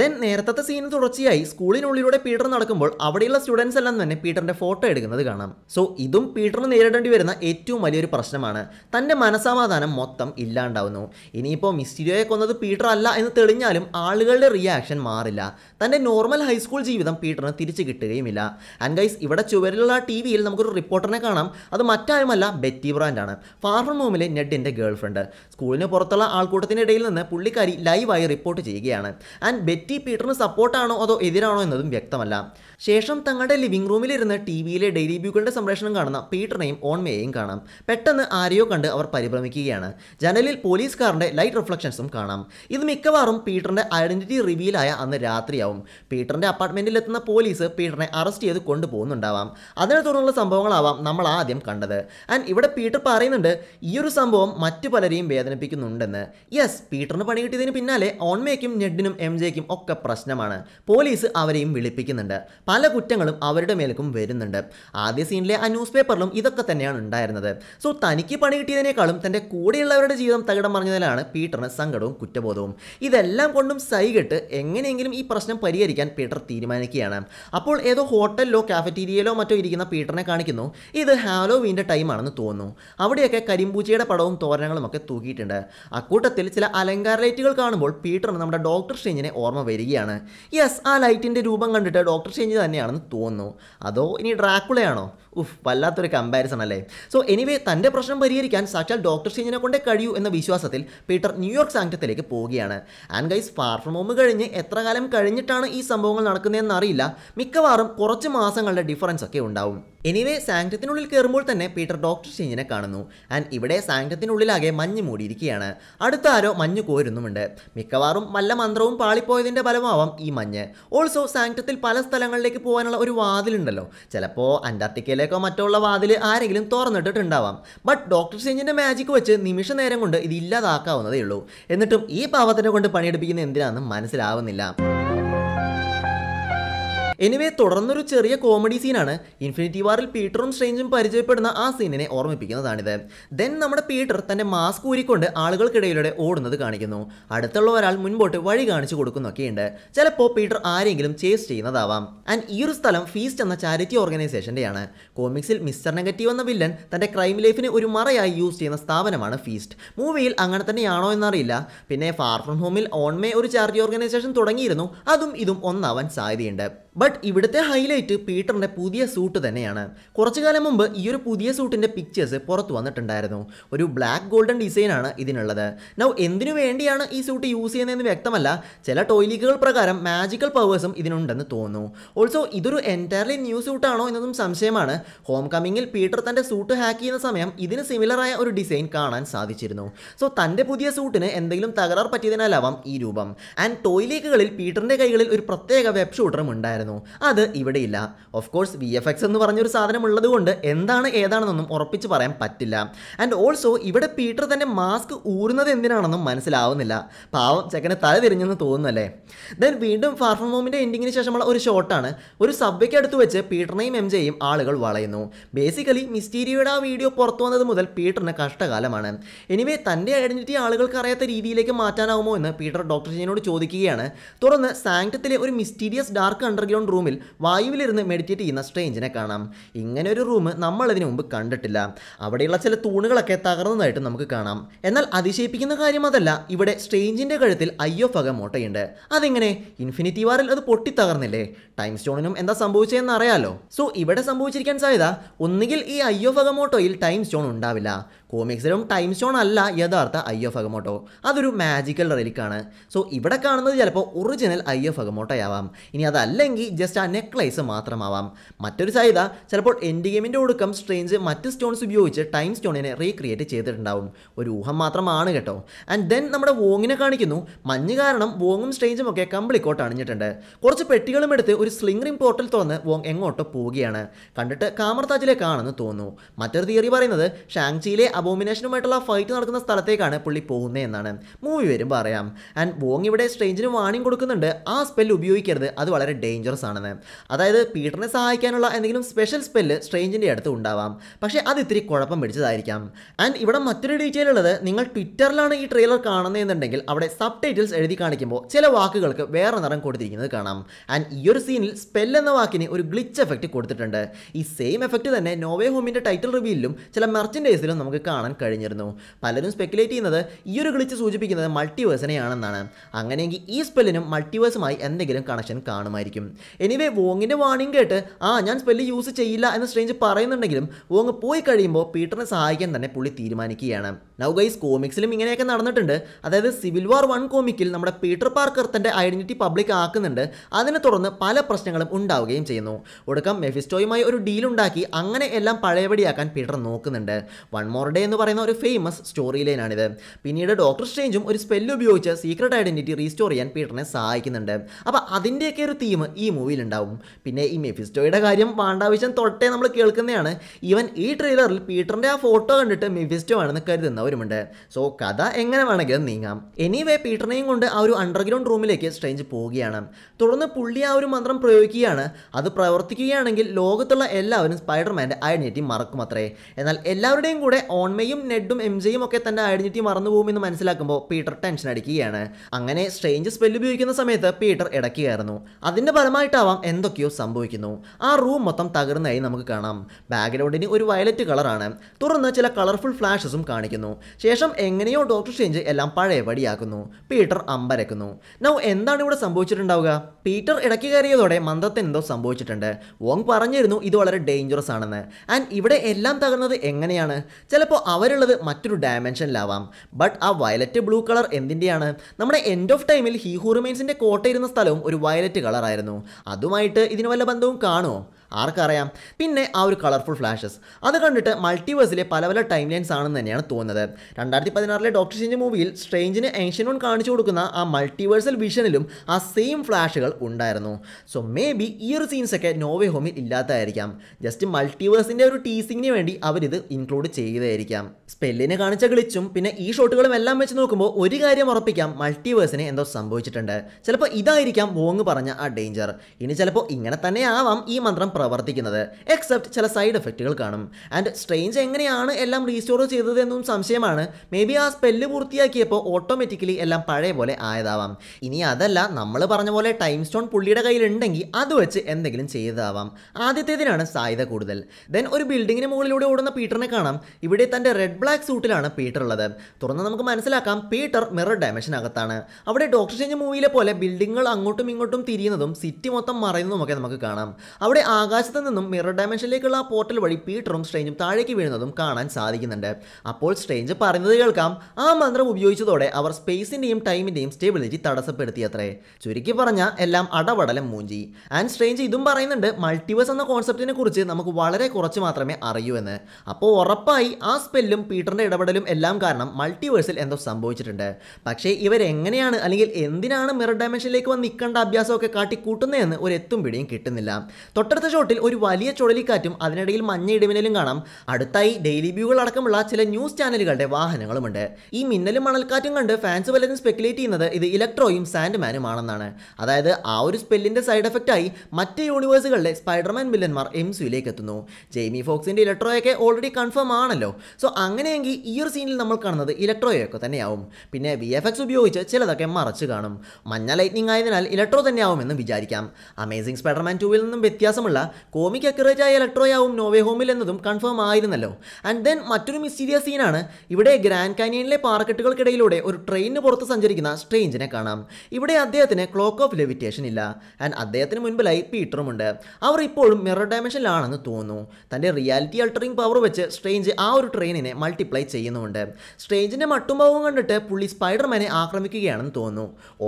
ദെൻ നേരത്തെ സീൻ തുടർച്ച തുടർച്ചയായി സ്കൂളിനുള്ളിലൂടെ പീറ്റർ നടക്കുമ്പോൾ അവിടെയുള്ള സ്റ്റുഡൻസ് എല്ലാം തന്നെ പീറ്ററിന്റെ ഫോട്ടോ എടുക്കുന്നത് കാണാം സോ ഇതും പീറ്ററിന് നേരിടേണ്ടി വരുന്ന ഏറ്റവും വലിയൊരു പ്രശ്നമാണ് തന്റെ മനസമാധാനം മൊത്തം ഇല്ലാണ്ടാവുന്നു ഇനിയിപ്പോ മിസ്റ്റീരിയോയെ കൊന്നത് പീറ്റർ അല്ല എന്ന് തെളിഞ്ഞാലും ആളുകളുടെ റിയാക്ഷൻ മാറില്ല തൻ്റെ നോർമൽ ഹൈസ്കൂൾ ജീവിതം പീറ്ററിന് തിരിച്ചു കിട്ടുകയുമില്ല ആൻഡ് ഗൈസ് ഇവിടെ ചുവരിലുള്ള ടി വിയിൽ നമുക്കൊരു റിപ്പോർട്ടറിനെ കാണാം അത് മറ്റാരുമല്ല ബെറ്റി ബ്രാൻഡാണ് ഫാർ മോമിലെ നെഡിൻ്റെ ഗേൾ ഫ്രണ്ട് സ്കൂളിന് പുറത്തുള്ള ആൾക്കൂട്ടത്തിനിടയിൽ നിന്ന് പുള്ളിക്കാരി ലൈവായി റിപ്പോർട്ട് ചെയ്യുകയാണ് ആൻഡ് ബെറ്റി പീറ്ററിന് സപ്പോർട്ടാണോ അതോ എതിരാണോ എന്നതും വ്യക്തമല്ല ശേഷം തങ്ങളുടെ ലിവിംഗ് റൂമിലിരുന്ന് ടി വിയിലെ ഡെയിലി ബ്യൂകളുടെ സംപ്രേഷണം കാണുന്ന പീറ്ററിനെയും ഓൺമയെയും കാണാം പെട്ടെന്ന് ആരെയോ കണ്ട് അവർ പരിഭ്രമിക്കുകയാണ് ജനലിൽ പോലീസ് കാറിൻ്റെ ലൈറ്റ് റിഫ്ലക്ഷൻസും കാണാം ഇത് മിക്കവാറും പീറ്ററിൻ്റെ ഐഡൻറ്റിറ്റി റിവീലായ അന്ന് രാത്രി മതിയാവും പീറ്ററിൻ്റെ അപ്പാർട്ട്മെൻറ്റിലെത്തുന്ന പോലീസ് പീറ്ററിനെ അറസ്റ്റ് ചെയ്ത് കൊണ്ടുപോകുന്നുണ്ടാവാം അതിനെ തുടർന്നുള്ള സംഭവങ്ങളാവാം നമ്മൾ ആദ്യം കണ്ടത് ആൻഡ് ഇവിടെ പീറ്റർ പറയുന്നുണ്ട് ഈ ഒരു സംഭവം മറ്റു പലരെയും വേദനിപ്പിക്കുന്നുണ്ടെന്ന് യെസ് പീറ്ററിന് പണി കിട്ടിയതിന് പിന്നാലെ ഓൺമേക്കും നെഡിനും എം ജെക്കും ഒക്കെ പ്രശ്നമാണ് പോലീസ് അവരെയും വിളിപ്പിക്കുന്നുണ്ട് പല കുറ്റങ്ങളും അവരുടെ മേൽക്കും വരുന്നുണ്ട് ആദ്യ സീനിലെ ആ ന്യൂസ് പേപ്പറിലും ഇതൊക്കെ തന്നെയാണ് ഉണ്ടായിരുന്നത് സോ തനിക്ക് പണി കിട്ടിയതിനേക്കാളും തൻ്റെ കൂടെയുള്ളവരുടെ ജീവിതം തകിടം പറഞ്ഞതിലാണ് പീറ്ററിന് സങ്കടവും കുറ്റബോധവും ഇതെല്ലാം കൊണ്ടും സൈകെട്ട് എങ്ങനെയെങ്കിലും ഈ പ്രശ്നം പ്രശ്നം പരിഹരിക്കാൻ പീറ്റർ തീരുമാനിക്കുകയാണ് അപ്പോൾ ഏതോ ഹോട്ടലിലോ കാഫറ്റീരിയയിലോ മറ്റോ ഇരിക്കുന്ന പീറ്ററിനെ കാണിക്കുന്നു ഇത് ഹാലോവീൻ്റെ ടൈമാണെന്ന് തോന്നുന്നു അവിടെയൊക്കെ കരിമ്പൂച്ചയുടെ പടവും തോരണങ്ങളും ഒക്കെ തൂക്കിയിട്ടുണ്ട് അക്കൂട്ടത്തിൽ ചില അലങ്കാര ലൈറ്റുകൾ കാണുമ്പോൾ പീറ്ററിന് നമ്മുടെ ഡോക്ടർ ഷെയിനിനെ ഓർമ്മ വരികയാണ് യെസ് ആ ലൈറ്റിൻ്റെ രൂപം കണ്ടിട്ട് ഡോക്ടർ ഷെയ്ഞ്ച് തന്നെയാണെന്ന് തോന്നുന്നു അതോ ഇനി ഡ്രാക്കുളയാണോ ഉഫ് വല്ലാത്തൊരു കമ്പാരിസൺ അല്ലേ സോ എനിവേ തൻ്റെ പ്രശ്നം പരിഹരിക്കാൻ സാക്ഷാൽ ഡോക്ടർ ഷീനിനെ കൊണ്ടേ കഴിയൂ എന്ന വിശ്വാസത്തിൽ പീറ്റർ ന്യൂയോർക്ക് സാങ്ക്ടത്തിലേക്ക് പോവുകയാണ് and guys far from home കഴിഞ്ഞ് എത്ര കാലം കഴിഞ്ഞിട്ടാണ് ഈ സംഭവങ്ങൾ നടക്കുന്നതെന്ന് അറിയില്ല മിക്കവാറും കുറച്ച് മാസങ്ങളുടെ ഡിഫറൻസ് ഒക്കെ ഉണ്ടാവും എനിവേ സാങ്ക്ടത്തിനുള്ളിൽ കയറുമ്പോൾ തന്നെ പീറ്റർ ഡോക്ടർ സ്റ്റേഞ്ചിനെ കാണുന്നു ആൻഡ് ഇവിടെ സാങ്ക്ടത്തിനുള്ളിലാകെ മഞ്ഞ് മൂടിയിരിക്കുകയാണ് അടുത്ത ആരോ മഞ്ഞ് കോരുന്നുമുണ്ട് മിക്കവാറും വല്ല മന്ത്രവും പാളിപ്പോയതിൻ്റെ ഫലമാവാം ഈ മഞ്ഞ് ഓൾസോ സാങ്ക്ടത്തിൽ പല സ്ഥലങ്ങളിലേക്ക് പോകാനുള്ള ഒരു വാതിലുണ്ടല്ലോ ചിലപ്പോൾ അന്റാർട്ടിക്കയിലേക്കോ മറ്റുള്ള വാതിൽ ആരെങ്കിലും തുറന്നിട്ടിട്ടുണ്ടാവാം ബട്ട് ഡോക്ടർ സ്റ്റേഞ്ചിൻ്റെ മാജിക് വെച്ച് നിമിഷ നേരം കൊണ്ട് ഇത് ഇല്ലാതാക്കാവുന്നതേ ഉള്ളൂ എന്നിട്ടും ഈ പാവത്തിനെ കൊണ്ട് പണിയെടുപ്പിക്കുന്ന എന്തിനാണെന്ന് മനസ്സിലാവുന്നില്ല എനിവേ തുടർന്നൊരു ചെറിയ കോമഡി സീനാണ് ഇൻഫിനിറ്റി വാറിൽ പീറ്ററും സ്ട്രേഞ്ചും പരിചയപ്പെടുന്ന ആ സീനിനെ ഓർമ്മിപ്പിക്കുന്നതാണിത് ദെൻ നമ്മുടെ പീറ്റർ തന്റെ മാസ്ക് ഊരിക്കൊണ്ട് ആളുകൾക്കിടയിലൂടെ ഓടുന്നത് കാണിക്കുന്നു അടുത്തുള്ള ഒരാൾ മുൻപോട്ട് വഴി കാണിച്ചു കൊടുക്കുന്നൊക്കെയുണ്ട് ചിലപ്പോൾ പീറ്റർ ആരെങ്കിലും ചേസ് ചെയ്യുന്നതാവാം ആൻഡ് ഈ ഒരു സ്ഥലം ഫീസ്റ്റ് എന്ന ചാരിറ്റി ഓർഗനൈസേഷൻ്റെയാണ് കോമിക്സിൽ മിസ്റ്റർ നെഗറ്റീവ് എന്ന വില്ലൻ തന്റെ ക്രൈം ലൈഫിന് ഒരു മറയായി യൂസ് ചെയ്യുന്ന സ്ഥാപനമാണ് ഫീസ്റ്റ് മൂവിയിൽ അങ്ങനെ തന്നെയാണോ എന്നറിയില്ല പിന്നെ ഫാർ ഫ്രം ഹോമിൽ ഓൺമേ ഒരു ചാരിറ്റി ഓർഗനൈസേഷൻ തുടങ്ങിയിരുന്നു അതും ഇതും ഒന്നാവാൻ സാധ്യതയുണ്ട് ബട്ട് ഇവിടുത്തെ ഹൈലൈറ്റ് പീറ്ററിൻ്റെ പുതിയ സൂട്ട് തന്നെയാണ് കുറച്ചു കാലം മുമ്പ് ഈ ഒരു പുതിയ സൂട്ടിൻ്റെ പിക്ചേഴ്സ് പുറത്തു വന്നിട്ടുണ്ടായിരുന്നു ഒരു ബ്ലാക്ക് ഗോൾഡൻ ഡിസൈനാണ് ഇതിനുള്ളത് നൗ എന്തിനു വേണ്ടിയാണ് ഈ സൂട്ട് യൂസ് ചെയ്യുന്നതെന്ന് വ്യക്തമല്ല ചില ടോയ്ലിക്കുകൾ പ്രകാരം മാജിക്കൽ പവേഴ്സും ഇതിനുണ്ടെന്ന് തോന്നുന്നു ഓൾസോ ഇതൊരു എൻറ്റയർലി ന്യൂ സൂട്ടാണോ എന്നതും സംശയമാണ് ഹോം കമ്മിങ്ങിൽ പീറ്റർ തൻ്റെ സൂട്ട് ഹാക്ക് ചെയ്യുന്ന സമയം ഇതിന് സിമിലറായ ഒരു ഡിസൈൻ കാണാൻ സാധിച്ചിരുന്നു സോ തൻ്റെ പുതിയ സൂട്ടിന് എന്തെങ്കിലും തകരാർ പറ്റിയതിനാലാവാം ഈ രൂപം ആൻഡ് ടോയ്ലിക്കുകളിൽ പീറ്ററിൻ്റെ കൈകളിൽ ഒരു പ്രത്യേക വെബ് ഷൂട്ടറും ഉണ്ടായിരുന്നു ഉണ്ടായിരുന്നു അത് ഇവിടെയില്ല of course V F X എന്ന് പറഞ്ഞൊരു സാധനം ഉള്ളതുകൊണ്ട് എന്താണ് ഏതാണെന്നൊന്നും ഉറപ്പിച്ച് പറയാൻ പറ്റില്ല ആൻഡ് ഓൾസോ ഇവിടെ പീറ്റർ തന്നെ മാസ്ക് ഊറുന്നത് എന്തിനാണെന്നും മനസ്സിലാവുന്നില്ല പാവം ചെക്കന് തല തിരിഞ്ഞെന്ന് തോന്നുന്നല്ലേ ദെൻ വീണ്ടും ഫാർഫോം ഫ്രം ഹോമിൻ്റെ എൻഡിങ്ങിന് ശേഷമുള്ള ഒരു ഷോട്ടാണ് ഒരു സബ്വയ്ക്ക് അടുത്ത് വെച്ച് പീറ്ററിനെയും എം ജെയും ആളുകൾ വളയുന്നു ബേസിക്കലി മിസ്റ്റീരിയയുടെ ആ വീഡിയോ പുറത്തു വന്നത് മുതൽ പീറ്ററിന് കഷ്ടകാലമാണ് എനിവേ തൻ്റെ ഐഡൻറ്റിറ്റി ആളുകൾക്ക് അറിയാത്ത രീതിയിലേക്ക് മാറ്റാനാവുമോ എന്ന് പീറ്റർ ഡോക്ടർ ജെയിനോട് ചോദിക്കുകയാണ് തുടർന്ന് സാങ്കത്തിലെ ഒരു മിസ്റ്റീരിയസ് ഡാർക്ക് അണ്ടർഗ്രൗണ്ട് ഓസോൺ റൂമിൽ വായുവിലിരുന്ന് മെഡിറ്റേറ്റ് ചെയ്യുന്ന സ്ട്രേഞ്ചിനെ കാണാം ഇങ്ങനെ ഒരു റൂം നമ്മൾ ഇതിനു മുമ്പ് കണ്ടിട്ടില്ല അവിടെയുള്ള ചില തൂണുകളൊക്കെ തകർന്നതായിട്ട് നമുക്ക് കാണാം എന്നാൽ അതിശയിപ്പിക്കുന്ന കാര്യം അതല്ല ഇവിടെ സ്ട്രേഞ്ചിന്റെ കഴുത്തിൽ അയ്യോ മോട്ടയുണ്ട് അതെങ്ങനെ ഇൻഫിനിറ്റി വാറിൽ അത് പൊട്ടി തകർന്നില്ലേ ടൈം സ്റ്റോണിനും എന്താ സംഭവിച്ചതെന്ന് അറിയാലോ സോ ഇവിടെ സംഭവിച്ചിരിക്കാൻ സാധ്യത ഒന്നുകിൽ ഈ അയ്യോ ഫഗമോട്ടോയിൽ ടൈം സ്റ്റോൺ ഉണ്ടാവില്ല ഒരു ടൈം സ്റ്റോൺ അല്ല യഥാർത്ഥ ഐ എഫ് അഗമോട്ടോ അതൊരു മാജിക്കൽ റെലിക്കാണ് സോ ഇവിടെ കാണുന്നത് ചിലപ്പോൾ ഒറിജിനൽ ഐ എഫ് അകമോട്ടയാവാം ഇനി അതല്ലെങ്കിൽ ജസ്റ്റ് ആ നെക്ലൈസ് മാത്രമാവാം മറ്റൊരു സാധ്യത ചിലപ്പോൾ എൻഡി ഗെയിമിൻ്റെ ഒടുക്കം സ്ട്രെയിൻസ് മറ്റ് സ്റ്റോൺസ് ഉപയോഗിച്ച് ടൈം സ്റ്റോണിനെ റീക്രിയേറ്റ് ചെയ്തിട്ടുണ്ടാവും ഒരു ഊഹം മാത്രമാണ് കേട്ടോ ആൻഡ് ദെൻ നമ്മുടെ വോങ്ങിനെ കാണിക്കുന്നു മഞ്ഞ് കാരണം വോങ്ങും സ്ട്രെയിൻസും ഒക്കെ കമ്പിളിക്കോട്ട് അണിഞ്ഞിട്ടുണ്ട് കുറച്ച് പെട്ടികളും എടുത്ത് ഒരു സ്ലിംഗ് റിംഗ് പോർട്ടൽ തുറന്ന് വോങ് എങ്ങോട്ടോ പോവുകയാണ് കണ്ടിട്ട് കാമർതാജിലേക്കാണെന്ന് തോന്നുന്നു മറ്റൊരു തിയറി പറയുന്നത് ഷാങ്ചിയിലെ അബോമിനേഷനുമായിട്ടുള്ള ഫൈറ്റ് നടക്കുന്ന സ്ഥലത്തേക്കാണ് പുള്ളി പോകുന്നത് എന്നാണ് മൂവി വരും പറയാം ആൻഡ് വോങ് ഇവിടെ സ്ട്രേഞ്ചിന് വാണിംഗ് കൊടുക്കുന്നുണ്ട് ആ സ്പെല്ല് ഉപയോഗിക്കരുത് അത് വളരെ ഡേഞ്ചറസ് ആണെന്ന് അതായത് പീറ്ററിനെ സഹായിക്കാനുള്ള എന്തെങ്കിലും സ്പെഷ്യൽ സ്പെല്ല് സ്ട്രേഞ്ചിൻ്റെ അടുത്ത് ഉണ്ടാവാം പക്ഷേ അത് ഇത്തിരി കുഴപ്പം പിടിച്ചതായിരിക്കാം ആൻഡ് ഇവിടെ മറ്റൊരു ഡീറ്റെയിൽ ഉള്ളത് നിങ്ങൾ ട്വിറ്ററിലാണ് ഈ ട്രെയിലർ കാണുന്നതെന്നുണ്ടെങ്കിൽ അവിടെ സബ് ടൈറ്റിൽസ് എഴുതി കാണിക്കുമ്പോൾ ചില വാക്കുകൾക്ക് വേറെ നിറം കൊടുത്തിരിക്കുന്നത് കാണാം ആൻഡ് ഈ ഒരു സീനിൽ സ്പെൽ എന്ന വാക്കിന് ഒരു ഗ്ലിച്ച് എഫക്റ്റ് കൊടുത്തിട്ടുണ്ട് ഈ സെയിം എഫക്റ്റ് തന്നെ നോവേ ഹോമിൻ്റെ ടൈറ്റിൽ റിവ്യൂലിലും ചില മെർച്ചൻഡൈസിലും നമുക്ക് കാണാൻ കഴിഞ്ഞിരുന്നു പലരും സ്പെക്കുലേറ്റ് ചെയ്യുന്നത് ഈ ഒരു ഗ്ലിച്ച് സൂചിപ്പിക്കുന്നത് മൾട്ടിവേഴ്സിനെയാണെന്നാണ് അങ്ങനെയെങ്കിൽ ഈ സ്പെല്ലിനും മൾട്ടിവേഴ്സുമായി എന്തെങ്കിലും കണക്ഷൻ കാണുമായിരിക്കും എനിവേ വോങ്ങിൻ്റെ വാണിംഗ് കേട്ട് ആ ഞാൻ സ്പെല്ല് യൂസ് ചെയ്യില്ല എന്ന് സ്ട്രേഞ്ച് പറയുന്നുണ്ടെങ്കിലും വോങ് പോയി കഴിയുമ്പോൾ പീറ്ററിനെ സഹായിക്കാൻ തന്നെ പുള്ളി തീരുമാനിക്കുകയാണ് നൗ കോമിക്സിലും ഇങ്ങനെയൊക്കെ നടന്നിട്ടുണ്ട് അതായത് സിവിൽ വാർ വൺ കോമിക്കിൽ നമ്മുടെ പീറ്റർ പാർക്കർ തൻ്റെ ഐഡൻറ്റിറ്റി പബ്ലിക് ആക്കുന്നുണ്ട് അതിനെ തുടർന്ന് പല പ്രശ്നങ്ങളും ഉണ്ടാവുകയും ചെയ്യുന്നു ഒടുക്കം മെഫിസ്റ്റോയുമായി ഒരു ഡീൽ ഉണ്ടാക്കി അങ്ങനെ എല്ലാം പഴയപടിയാക്കാൻ പീറ്റർ നോക്കുന്നുണ്ട് വൺ മോർ ഡേ എന്ന് പറയുന്ന ഒരു ഫേമസ് സ്റ്റോറി ലൈനാണിത് പിന്നീട് ഡോക്ടർ സ്ട്രേഞ്ചും ഒരു സ്പെല്ല് ഉപയോഗിച്ച് സീക്രട്ട് ഐഡന്റിറ്റി റീസ്റ്റോർ ചെയ്യാൻ പീറ്ററിനെ സഹായിക്കുന്നുണ്ട് അപ്പോൾ അതിൻ്റെയൊക്കെ ഒരു തീം ഈ മൂവിയിൽ ഉണ്ടാവും പിന്നെ ഈ മെഫിസ്റ്റോയുടെ കാര്യം പാണ്ഡാവശ്യം തൊട്ടേ നമ്മൾ കേൾക്കുന്നതാണ് ഈവൻ ഈ ട്രെയിലറിൽ പീറ്ററിൻ്റെ ആ ഫോട്ടോ കണ്ടിട്ട് മെഫിസ്റ്റോ ആണെന്ന് കരുതുന്നവരുമുണ്ട് സോ കഥ എങ്ങനെ വേണമെങ്കിലും നീങ്ങാം എനിവേ പീറ്ററിനെയും കൊണ്ട് ആ ഒരു അണ്ടർഗ്രൗണ്ട് റൂമിലേക്ക് സ്ട്രേഞ്ച് പോവുകയാണ് തുടർന്ന് പുള്ളി ആ ഒരു മന്ത്രം പ്രയോഗിക്കുകയാണ് അത് പ്രവർത്തിക്കുകയാണെങ്കിൽ ലോകത്തുള്ള എല്ലാവരും സ്പൈഡർമാൻ്റെ ഐഡന്റിറ്റി മറക്കും അത്രേ എന്നാൽ എല്ലാവരുടെയും കൂടെ ഓൺ ജോൺമയും നെഡും എം ജെയും ഒക്കെ തന്റെ ഐഡന്റിറ്റി മറന്നു എന്ന് മനസ്സിലാക്കുമ്പോൾ പീറ്റർ ടെൻഷൻ അടിക്കുകയാണ് അങ്ങനെ സ്ട്രേഞ്ച് സ്പെല്ല് ഉപയോഗിക്കുന്ന സമയത്ത് പീറ്റർ ഇടയ്ക്കുകയായിരുന്നു അതിന്റെ ഫലമായിട്ടാവാം എന്തൊക്കെയോ സംഭവിക്കുന്നു ആ റൂം മൊത്തം തകർന്നതായി നമുക്ക് കാണാം ബാക്ക്ഗ്രൗണ്ടിന് ഒരു വയലറ്റ് കളറാണ് തുറന്ന് ചില കളർഫുൾ ഫ്ലാഷസും കാണിക്കുന്നു ശേഷം എങ്ങനെയോ ഡോക്ടർ സ്ട്രേഞ്ച് എല്ലാം പഴയപടിയാക്കുന്നു പീറ്റർ അമ്പരക്കുന്നു നൗ എന്താണ് ഇവിടെ സംഭവിച്ചിട്ടുണ്ടാവുക പീറ്റർ ഇടയ്ക്ക് കയറിയതോടെ മന്ത്രത്തിന് എന്തോ സംഭവിച്ചിട്ടുണ്ട് വോങ് പറഞ്ഞിരുന്നു ഇത് വളരെ ഡേഞ്ചറസ് ആണെന്ന് ആൻഡ് ഇവിടെ എല്ലാം തകർന്നത് എങ്ങനെയാണ് ചിലപ്പോൾ അപ്പോൾ അവരുള്ളത് മറ്റൊരു ഡയമെൻഷനിലാവാം ബട്ട് ആ വയലറ്റ് ബ്ലൂ കളർ എന്തിൻ്റെയാണ് നമ്മുടെ എൻഡ് ഓഫ് ടൈമിൽ ഹീഹൂറുമീൻസിൻ്റെ കോട്ടയിരുന്ന സ്ഥലവും ഒരു വയലറ്റ് കളറായിരുന്നു അതുമായിട്ട് ഇതിന് വല്ല ബന്ധവും കാണുമോ ആർക്കറിയാം പിന്നെ ആ ഒരു കളർഫുൾ ഫ്ലാഷസ് അത് കണ്ടിട്ട് മൾട്ടിവേഴ്സിലെ പല പല ടൈം ലൈൻസ് ആണെന്ന് തന്നെയാണ് തോന്നുന്നത് രണ്ടായിരത്തി പതിനാറിലെ ഡോക്ടർ സ്റ്റേഞ്ച് മൂവിയിൽ സ്ട്രേഞ്ചിന് ഏഷ്യനോൺ കാണിച്ചു കൊടുക്കുന്ന ആ മൾട്ടിവേഴ്സൽ വിഷനിലും ആ സെയിം ഫ്ലാഷുകൾ ഉണ്ടായിരുന്നു സോ മേ ബി ഈ ഒരു സീൻസൊക്കെ നോവേ ഹോമിൽ ഇല്ലാത്തതായിരിക്കാം ജസ്റ്റ് മൾട്ടിവേഴ്സിൻ്റെ ഒരു ടീസിങ്ങിന് വേണ്ടി അവരിത് ഇൻക്ലൂഡ് ചെയ്തതായിരിക്കാം സ്പെല്ലിനെ കാണിച്ച ഗ്ലിച്ചും പിന്നെ ഈ ഷോട്ടുകളും എല്ലാം വെച്ച് നോക്കുമ്പോൾ ഒരു കാര്യം ഉറപ്പിക്കാം മൾട്ടിവേഴ്സിന് എന്തോ സംഭവിച്ചിട്ടുണ്ട് ചിലപ്പോൾ ഇതായിരിക്കാം വോങ് പറഞ്ഞ ആ ഡേഞ്ചർ ഇനി ചിലപ്പോൾ ഇങ്ങനെ തന്നെ ആവാം ഈ മന്ത്രം പ്രവർത്തിക്കുന്നത് എക്സെപ്റ്റ് ചില സൈഡ് എഫക്റ്റുകൾ കാണും ആൻഡ് സ്ട്രെയിഞ്ച് എങ്ങനെയാണ് എല്ലാം റീസ്റ്റോർ ചെയ്തത് എന്നും സംശയമാണ് മേ ബി ആ സ്പെല്ല് പൂർത്തിയാക്കിയപ്പോൾ ഓട്ടോമാറ്റിക്കലി എല്ലാം പഴയ പോലെ ആയതാവാം ഇനി അതല്ല നമ്മൾ പറഞ്ഞ പോലെ ടൈം സ്റ്റോൺ പുള്ളിയുടെ കയ്യിലുണ്ടെങ്കിൽ അത് വെച്ച് എന്തെങ്കിലും ചെയ്തതാവാം ആദ്യത്തേതിനാണ് സാധ്യത കൂടുതൽ ദെൻ ഒരു ബിൽഡിങ്ങിന് മുകളിലൂടെ ഓടുന്ന പീറ്ററിനെ കാണാം ഇവിടെ തൻ്റെ റെഡ് ബ്ലാക്ക് സൂട്ടിലാണ് പീറ്റർ ഉള്ളത് തുറന്ന് നമുക്ക് മനസ്സിലാക്കാം പീറ്റർ മിറർ ഡയമെൻഷനകത്താണ് അവിടെ ഡോക്ടർ ചേഞ്ച് മൂവിയിലെ പോലെ ബിൽഡിങ്ങുകൾ അങ്ങോട്ടും ഇങ്ങോട്ടും തിരിയുന്നതും സിറ്റി മൊത്തം മറയുന്നതുമൊക്കെ നമുക്ക് കാണാം അവിടെ ആ ആകാശത്ത് നിന്നും മിറർ ഡയമെൻഷനിലേക്കുള്ള ആ പോർട്ടൽ വഴി പീറ്ററും സ്ട്രെയിഞ്ചും താഴേക്ക് വീഴുന്നതും കാണാൻ സാധിക്കുന്നുണ്ട് അപ്പോൾ സ്ട്രെയിഞ്ച് പറയുന്നത് കേൾക്കാം ആ മന്ത്രം ഉപയോഗിച്ചതോടെ അവർ സ്പേസിൻ്റെയും ടൈമിൻ്റെയും സ്റ്റെബിലിറ്റി തടസ്സപ്പെടുത്തിയത്രേ ചുരുക്കി പറഞ്ഞാൽ എല്ലാം അടവടലം മൂഞ്ചി ആൻഡ് സ്ട്രെയിഞ്ച് ഇതും പറയുന്നുണ്ട് മൾട്ടിവേഴ്സ് എന്ന കോൺസെപ്റ്റിനെ കുറിച്ച് നമുക്ക് വളരെ കുറച്ച് മാത്രമേ അറിയൂ എന്ന് അപ്പോൾ ഉറപ്പായി ആ സ്പെല്ലും പീറ്ററിന്റെ ഇടപെടലും എല്ലാം കാരണം മൾട്ടിവേഴ്സിൽ എന്തോ സംഭവിച്ചിട്ടുണ്ട് പക്ഷേ ഇവരെങ്ങനെയാണ് അല്ലെങ്കിൽ എന്തിനാണ് മിറർ ഡയമെൻഷനിലേക്ക് വന്ന് നിൽക്കേണ്ട അഭ്യാസമൊക്കെ കാട്ടിക്കൂട്ടുന്നതെന്ന് ഒരു എത്തും പിടിയും കിട്ടുന്നില്ല തൊട്ടടുത്ത ഷോട്ടിൽ ഒരു വലിയ ചുഴലിക്കാറ്റും അതിനിടയിൽ മഞ്ഞ ഇടിമിന്നലും കാണാം അടുത്തായി ഡെയിലി വ്യൂകൾ അടക്കമുള്ള ചില ന്യൂസ് ചാനലുകളുടെ വാഹനങ്ങളുമുണ്ട് ഈ മിന്നലും മണൽക്കാറ്റും കണ്ട് ഫാൻസ് പലരും സ്പെക്കുലേറ്റ് ചെയ്യുന്നത് ഇത് ഇലക്ട്രോയും സാൻഡ്മാനുമാണെന്നാണ് ആണെന്നാണ് അതായത് ആ ഒരു സ്പെല്ലിന്റെ സൈഡ് എഫക്റ്റായി മറ്റ് യൂണിവേഴ്സുകളിലെ സ്പൈഡർമാൻ വില്ലന്മാർ എം സിയിലേക്ക് എത്തുന്നു ജെയ്മി ഫോക്സിന്റെ ഇലക്ട്രോയൊക്കെ ഓൾറെഡി കൺഫേം ആണല്ലോ സോ അങ്ങനെയെങ്കിൽ ഈ ഒരു സീനിൽ നമ്മൾ കാണുന്നത് ഇലക്ട്രോയൊക്കെ തന്നെയാവും പിന്നെ വി എഫ് എക്സ് ഉപയോഗിച്ച് ചിലതൊക്കെ മറച്ചു കാണും മഞ്ഞ ലൈറ്റ്നിങ് ആയതിനാൽ ഇലക്ട്രോ തന്നെയാവുമെന്ന് വിചാരിക്കാം അമേസിംഗ് സ്പൈഡർമാൻ ടൂവിൽ നിന്നും വ്യത്യാസമുള്ള കോമിക് അക്യുറേറ്റ് ആയ ഇലക്ട്രോയാവും നോവേ ഹോമിൽ എന്നതും കൺഫേം ആയിരുന്നല്ലോ ആൻഡ് ദെൻ മറ്റൊരു മിസ്റ്റീരിയസ് സീനാണ് ഇവിടെ ഗ്രാൻഡ് കാനിയനിലെ പാറക്കെട്ടുകൾക്കിടയിലൂടെ ഒരു ട്രെയിനിന് പുറത്ത് സഞ്ചരിക്കുന്ന സ്ട്രെയിഞ്ചിനെ കാണാം ഇവിടെ അദ്ദേഹത്തിന് ക്ലോക്ക് ഓഫ് ലെവിറ്റേഷൻ ഇല്ല ആൻഡ് അദ്ദേഹത്തിന് മുൻപിലായി പീറ്ററുമുണ്ട് അവർ ഇപ്പോഴും മിറർ ഡയമെൻഷനിലാണെന്ന് തോന്നുന്നു തൻ്റെ റിയാലിറ്റി അൾട്ടറിംഗ് പവർ വെച്ച് സ്ട്രെയിഞ്ച് ആ ഒരു ട്രെയിനിനെ മൾട്ടിപ്ലൈ ചെയ്യുന്നുമുണ്ട് സ്ട്രെയിഞ്ചിൻ്റെ മട്ടുംഭാവം കണ്ടിട്ട് പുള്ളി സ്പൈഡർമാനെ ആക്രമിക്കുകയാണെന്ന് തോന്നുന്നു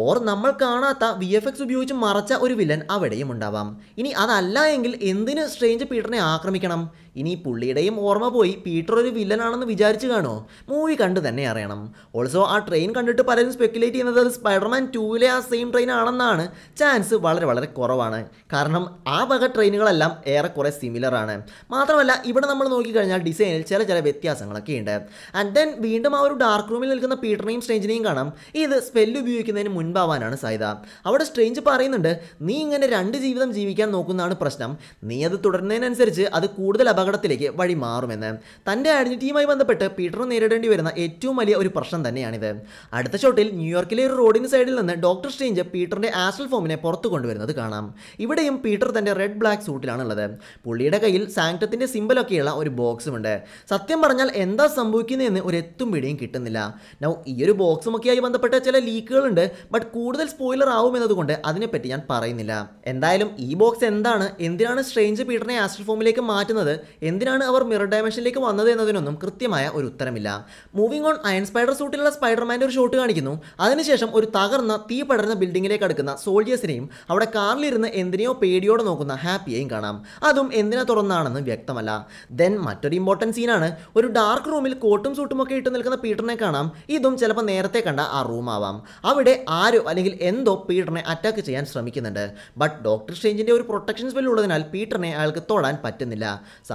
ഓർ നമ്മൾ കാണാത്ത വി ഉപയോഗിച്ച് മറച്ച ഒരു വില്ലൻ അവിടെയും ഉണ്ടാവാം ഇനി അതല്ല എങ്കിൽ എന്തിന് സ്ട്രേഞ്ച് പീറ്ററിനെ ആക്രമിക്കണം ഇനി പുള്ളിയുടെയും ഓർമ്മ പോയി പീറ്റർ ഒരു വില്ലനാണെന്ന് വിചാരിച്ചു കാണോ മൂവി കണ്ട് തന്നെ അറിയണം ഓൾസോ ആ ട്രെയിൻ കണ്ടിട്ട് പലരും സ്പെക്കുലേറ്റ് ചെയ്യുന്നത് അത് സ്പൈഡർമാൻ ടൂവിലെ ആ സെയിം ട്രെയിൻ ആണെന്നാണ് ചാൻസ് വളരെ വളരെ കുറവാണ് കാരണം ആ വക ട്രെയിനുകളെല്ലാം ഏറെക്കുറെ സിമിലർ ആണ് മാത്രമല്ല ഇവിടെ നമ്മൾ നോക്കിക്കഴിഞ്ഞാൽ ഡിസൈനിൽ ചില ചില വ്യത്യാസങ്ങളൊക്കെ ഉണ്ട് ആൻഡ് ദെൻ വീണ്ടും ആ ഒരു ഡാർക്ക് റൂമിൽ നിൽക്കുന്ന പീറ്ററിനെയും സ്ട്രേഞ്ചിനെയും കാണാം ഇത് സ്പെല്ല് ഉപയോഗിക്കുന്നതിന് മുൻപാവാനാണ് സൈത അവിടെ സ്ട്രേഞ്ച് പറയുന്നുണ്ട് നീ ഇങ്ങനെ രണ്ട് ജീവിതം ജീവിക്കാൻ നോക്കുന്നതാണ് പ്രശ്നം നീ അത് തുടരുന്നതിനനുസരിച്ച് അത് കൂടുതൽ അപകടം അപകടത്തിലേക്ക് വഴി മാറുമെന്ന് തൻ്റെ ഐഡൻറ്റിറ്റിയുമായി ബന്ധപ്പെട്ട് പീറ്ററിന് നേരിടേണ്ടി വരുന്ന ഏറ്റവും വലിയ ഒരു പ്രശ്നം തന്നെയാണിത് അടുത്ത ഷോട്ടിൽ ന്യൂയോർക്കിലെ ഒരു റോഡിന് സൈഡിൽ നിന്ന് ഡോക്ടർ സ്ട്രേഞ്ച് പീറ്ററിൻ്റെ ആസ്റ്റൽ ഫോമിനെ പുറത്തു കൊണ്ടുവരുന്നത് കാണാം ഇവിടെയും പീറ്റർ തന്റെ റെഡ് ബ്ലാക്ക് സൂട്ടിലാണുള്ളത് പുള്ളിയുടെ കയ്യിൽ സാങ്ക്ടത്തിൻ്റെ സിമ്പലൊക്കെയുള്ള ഒരു ബോക്സുമുണ്ട് സത്യം പറഞ്ഞാൽ എന്താ സംഭവിക്കുന്നതെന്ന് ഒരു എത്തും പിടിയും കിട്ടുന്നില്ല നൗ ഈ ഒരു ബോക്സുമൊക്കെയായി ബന്ധപ്പെട്ട ചില ലീക്കുകളുണ്ട് ബട്ട് കൂടുതൽ സ്പോയിലർ ആവും എന്നതുകൊണ്ട് അതിനെപ്പറ്റി ഞാൻ പറയുന്നില്ല എന്തായാലും ഈ ബോക്സ് എന്താണ് എന്തിനാണ് സ്ട്രേഞ്ച് പീറ്ററിനെ ആസ്റ്റൽ ഫോമിലേക്ക് മാറ്റുന്നത് എന്തിനാണ് അവർ മിറർ ഡയമെൻഷനിലേക്ക് വന്നത് എന്നതിനൊന്നും കൃത്യമായ ഒരു ഉത്തരമില്ല മൂവിംഗ് ഓൺ അയൺ സ്പൈഡർ സൂട്ടിലുള്ള സ്പൈഡർമാൻ്റെ ഒരു ഷോട്ട് കാണിക്കുന്നു അതിനുശേഷം ഒരു തകർന്ന തീ പടർന്ന ബിൽഡിങ്ങിലേക്ക് അടുക്കുന്ന സോൾജിയേഴ്സിനെയും അവിടെ കാറിലിരുന്ന് എന്തിനെയോ പേടിയോടെ നോക്കുന്ന ഹാപ്പിയെയും കാണാം അതും എന്തിനെ തുറന്നാണെന്ന് വ്യക്തമല്ല ദെൻ മറ്റൊരു ഇമ്പോർട്ടൻറ്റ് സീനാണ് ഒരു ഡാർക്ക് റൂമിൽ കോട്ടും സൂട്ടും ഒക്കെ ഇട്ട് നിൽക്കുന്ന പീറ്ററിനെ കാണാം ഇതും ചിലപ്പോൾ നേരത്തെ കണ്ട ആ റൂം ആവാം അവിടെ ആരോ അല്ലെങ്കിൽ എന്തോ പീറ്ററിനെ അറ്റാക്ക് ചെയ്യാൻ ശ്രമിക്കുന്നുണ്ട് ബട്ട് ഡോക്ടർ സ്റ്റേഞ്ചിൻ്റെ ഒരു പ്രൊട്ടക്ഷൻ സ്പെല്ലുള്ളതിനാൽ പീറ്ററിനെ അയാൾക്ക് തൊടാൻ പറ്റുന്നില്ല